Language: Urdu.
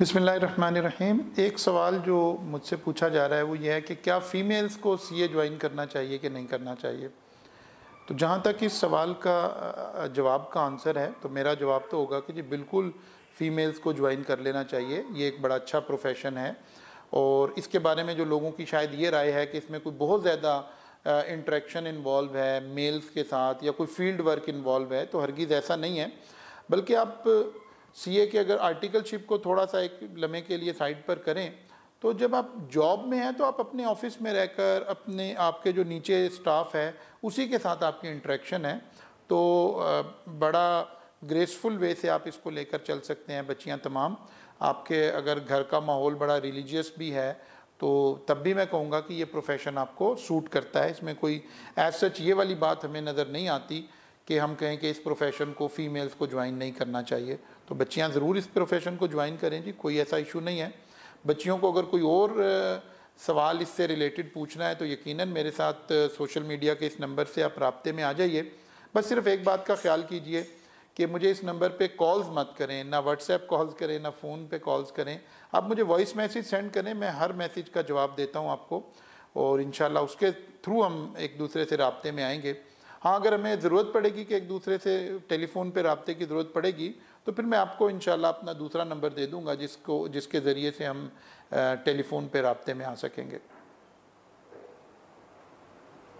بسم اللہ الرحمن الرحیم ایک سوال جو مجھ سے پوچھا جا رہا ہے وہ یہ ہے کہ کیا فیمیلز کو سی اے جوائن کرنا چاہیے کہ نہیں کرنا چاہیے تو جہاں تک اس سوال کا جواب کا آنسر ہے تو میرا جواب تو ہوگا کہ جی بالکل فیمیلز کو جوائن کر لینا چاہیے یہ ایک بڑا اچھا پروفیشن ہے اور اس کے بارے میں جو لوگوں کی شاید یہ رائے ہے کہ اس میں کوئی بہت زیادہ انٹریکشن انوالو ہے میلز کے ساتھ یا کوئی فیلڈ ورک انوالو ہے تو ہرگیز ایسا نہیں ہے بلکہ آپ سی اے کے اگر آرٹیکل شپ کو تھوڑا سا ایک لمحے کے لیے سائڈ پر کریں تو جب آپ جاب میں ہیں تو آپ اپنے آفس میں رہ کر اپنے آپ کے جو نیچے سٹاف ہے اسی کے ساتھ آپ کی انٹریکشن ہے تو بڑا گریسفل وے سے آپ اس کو لے کر چل سکتے ہیں بچیاں تمام آپ کے اگر گھر کا ماحول بڑا ریلیجیس بھی ہے تو تب بھی میں کہوں گا کہ یہ پروفیشن آپ کو سوٹ کرتا ہے اس میں کوئی ایز سچ یہ والی بات ہمیں نظر نہیں آتی کہ ہم کہیں کہ اس پروفیشن کو فیمیلز کو جوائن نہیں کرنا چاہیے تو بچیاں ضرور اس پروفیشن کو جوائن کریں جی کوئی ایسا ایشو نہیں ہے بچیوں کو اگر کوئی اور سوال اس سے ریلیٹڈ پوچھنا ہے تو یقیناً میرے ساتھ سوشل میڈیا کے اس نمبر سے آپ رابطے میں آ جائیے بس صرف ایک بات کا خیال کیجئے کہ مجھے اس نمبر پہ کالز مت کریں نہ واٹس ایپ کالز کریں نہ فون پہ کالز کریں آپ مجھے وائس میسیج سینڈ کریں میں ہر میسیج کا جواب دیتا ہوں آپ کو اور انشاءاللہ اس کے تھرو ہم ایک دوسرے سے رابطے میں آئیں گے ہاں اگر ہمیں ضرورت پڑے گی کہ ایک دوسرے سے ٹیلی فون پہ رابطے کی ضرورت پڑے گی تو پھر میں آپ کو انشاءاللہ اپنا دوسرا نمبر دے دوں گا جس کو جس کے ذریعے سے ہم ٹیلی فون پہ رابطے میں آ سکیں گے